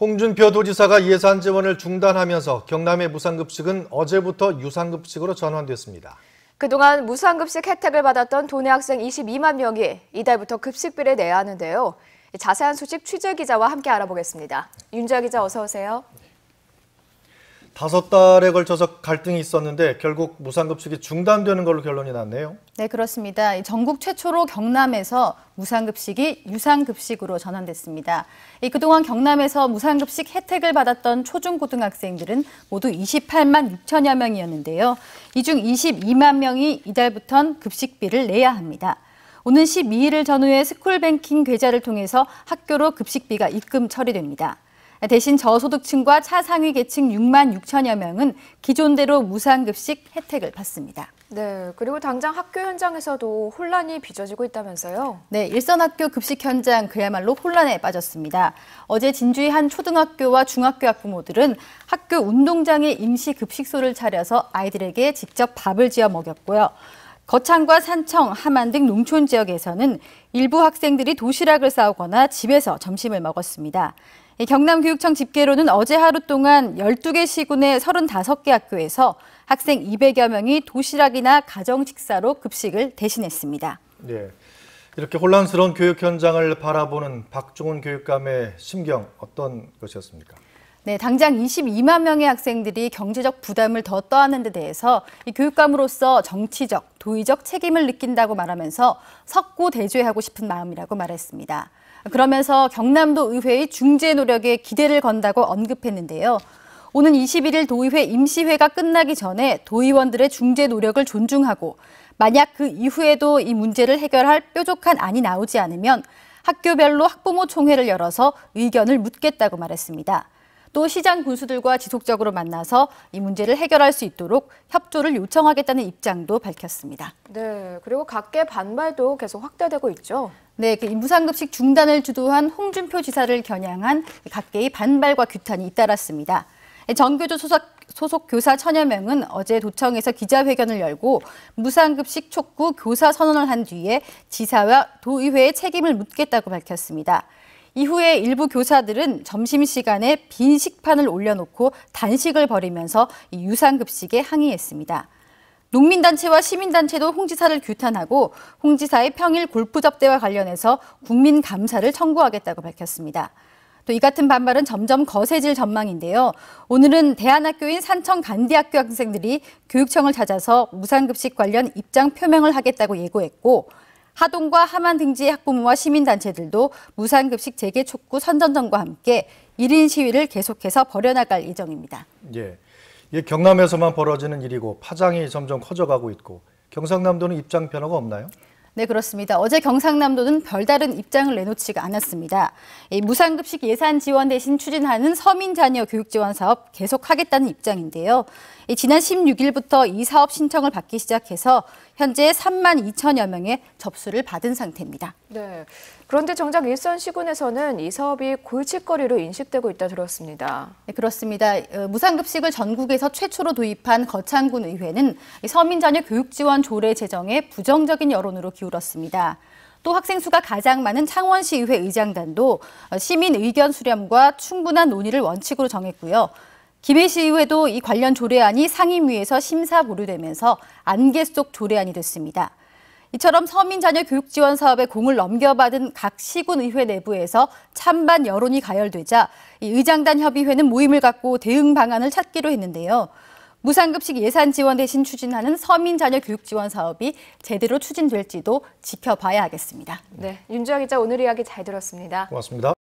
홍준표 도지사가 예산 지원을 중단하면서 경남의 무상급식은 어제부터 유상급식으로 전환됐습니다. 그동안 무상급식 혜택을 받았던 도내 학생 22만 명이 이달부터 급식비를 내야 하는데요. 자세한 소식 취재 기자와 함께 알아보겠습니다. 윤자 기자 어서 오세요. 다섯 달에 걸쳐서 갈등이 있었는데 결국 무상급식이 중단되는 걸로 결론이 났네요. 네, 그렇습니다. 전국 최초로 경남에서 무상급식이 유상급식으로 전환됐습니다. 그동안 경남에서 무상급식 혜택을 받았던 초중고등학생들은 모두 28만 6천여 명이었는데요. 이 중 22만 명이 이달부턴 급식비를 내야 합니다. 오는 12일을 전후에 스쿨뱅킹 계좌를 통해서 학교로 급식비가 입금 처리됩니다. 대신 저소득층과 차상위 계층 6만 6천여 명은 기존대로 무상급식 혜택을 받습니다. 네, 그리고 당장 학교 현장에서도 혼란이 빚어지고 있다면서요? 네, 일선학교 급식 현장 그야말로 혼란에 빠졌습니다. 어제 진주의 한 초등학교와 중학교 학부모들은 학교 운동장에 임시 급식소를 차려서 아이들에게 직접 밥을 지어 먹였고요. 거창과 산청, 함안 등 농촌 지역에서는 일부 학생들이 도시락을 싸오거나 집에서 점심을 먹었습니다. 경남교육청 집계로는 어제 하루 동안 12개 시군의 35개 학교에서 학생 200여 명이 도시락이나 가정 식사로 급식을 대신했습니다. 네. 이렇게 혼란스러운 교육 현장을 바라보는 박종훈 교육감의 심경 어떤 것이었습니까? 네, 당장 22만 명의 학생들이 경제적 부담을 더 떠안는 데 대해서 이 교육감으로서 정치적, 도의적 책임을 느낀다고 말하면서 석고 대죄하고 싶은 마음이라고 말했습니다. 그러면서 경남도 의회의 중재 노력에 기대를 건다고 언급했는데요. 오는 21일 도의회 임시회가 끝나기 전에 도의원들의 중재 노력을 존중하고 만약 그 이후에도 이 문제를 해결할 뾰족한 안이 나오지 않으면 학교별로 학부모 총회를 열어서 의견을 묻겠다고 말했습니다. 또 시장 군수들과 지속적으로 만나서 이 문제를 해결할 수 있도록 협조를 요청하겠다는 입장도 밝혔습니다. 네, 그리고 각계 반발도 계속 확대되고 있죠. 네, 그 무상급식 중단을 주도한 홍준표 지사를 겨냥한 각계의 반발과 규탄이 잇따랐습니다. 정교조 소속, 소속 교사 천여 명은 어제 도청에서 기자회견을 열고 무상급식 촉구 교사 선언을 한 뒤에 지사와 도의회의 책임을 묻겠다고 밝혔습니다. 이후에 일부 교사들은 점심시간에 빈 식판을 올려놓고 단식을 벌이면서 유상급식에 항의했습니다. 농민단체와 시민단체도 홍지사를 규탄하고 홍지사의 평일 골프 접대와 관련해서 국민 감사를 청구하겠다고 밝혔습니다. 또 이 같은 반발은 점점 거세질 전망인데요. 오늘은 대안학교인 산청 간디학교 학생들이 교육청을 찾아서 무상급식 관련 입장 표명을 하겠다고 예고했고 하동과 하만 등지의 학부모와 시민단체들도 무상급식 재개 촉구 선전전과 함께 1인 시위를 계속해서 벌여나갈 예정입니다. 예, 이 경남에서만 벌어지는 일이고 파장이 점점 커져가고 있고 경상남도는 입장 변화가 없나요? 네, 그렇습니다. 어제 경상남도는 별다른 입장을 내놓지 않았습니다. 무상급식 예산 지원 대신 추진하는 서민자녀 교육지원 사업 계속하겠다는 입장인데요. 지난 16일부터 이 사업 신청을 받기 시작해서 현재 3만 2천여 명의 접수를 받은 상태입니다. 네. 그런데 정작 일선 시군에서는 이 사업이 골칫거리로 인식되고 있다 들었습니다. 네, 그렇습니다. 어, 무상급식을 전국에서 최초로 도입한 거창군 의회는 서민자녀 교육지원 조례 제정에 부정적인 여론으로 기울었습니다. 또 학생 수가 가장 많은 창원시의회 의장단도 어, 시민 의견 수렴과 충분한 논의를 원칙으로 정했고요. 김해시 의회도 이 관련 조례안이 상임위에서 심사 보류되면서 안개 속 조례안이 됐습니다. 이처럼 서민 자녀 교육 지원 사업에 공을 넘겨받은 각 시군 의회 내부에서 찬반 여론이 가열되자 의장단 협의회는 모임을 갖고 대응 방안을 찾기로 했는데요. 무상급식 예산 지원 대신 추진하는 서민 자녀 교육 지원 사업이 제대로 추진될지도 지켜봐야 하겠습니다. 네, 윤주아 기자 오늘 이야기 잘 들었습니다. 고맙습니다.